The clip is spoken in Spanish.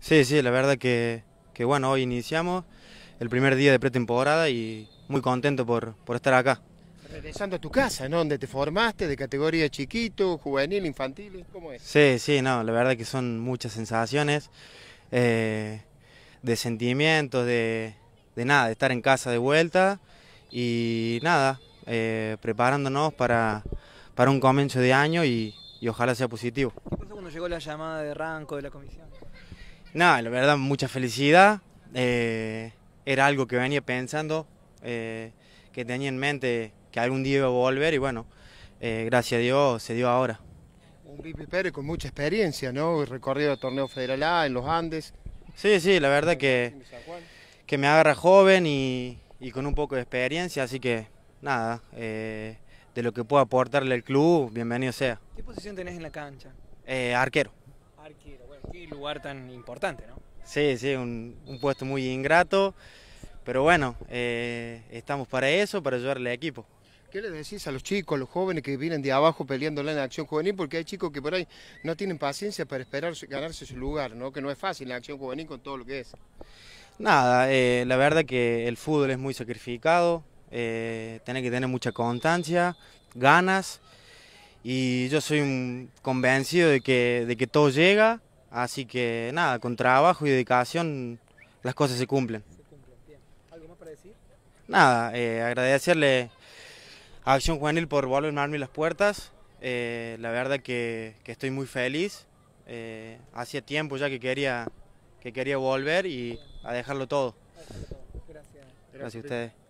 Sí, sí, la verdad que, que bueno, hoy iniciamos el primer día de pretemporada y muy contento por, estar acá. Regresando a tu casa, ¿no? Donde te formaste, de categoría chiquito, juvenil, infantil, ¿cómo es? Sí, sí, no, la verdad que son muchas sensaciones, eh, de sentimientos, de, nada, de estar en casa de vuelta y nada, eh, preparándonos para, un comienzo de año y, y ojalá sea positivo. ¿Qué pasó cuando llegó la llamada de Ranco de la comisión? Nada, la verdad, mucha felicidad. Eh, era algo que venía pensando, eh, que tenía en mente que algún día iba a volver y bueno, eh, gracias a Dios se dio ahora. Un Pipi Pérez con mucha experiencia, ¿no? Recorrido de torneo federal A en los Andes. Sí, sí, la verdad que, que me agarra joven y, y con un poco de experiencia, así que nada, de lo que pueda aportarle el club, bienvenido sea. ¿Qué posición tenés en la cancha? arquero. Arquero, bueno, qué lugar tan importante, ¿no? Sí, sí, un, puesto muy ingrato, pero bueno, eh, estamos para eso, para ayudarle al equipo. ¿Qué le decís a los chicos, a los jóvenes que vienen de abajo peleándole en acción juvenil? Porque hay chicos que por ahí no tienen paciencia para esperar ganarse su lugar, ¿no? Que no es fácil la acción juvenil con todo lo que es. Nada, eh, la verdad que el fútbol es muy sacrificado, eh, que tener mucha constancia, ganas y yo soy convencido de que, de que todo llega, así que nada, con trabajo y dedicación las cosas se cumplen. ¿Algo más para decir? Nada, eh, agradecerle a Acción Juvenil por volverme las puertas, eh, la verdad que, estoy muy feliz, eh, hacía tiempo ya que quería, que quería volver y a dejarlo todo. Gracias. Gracias a ustedes.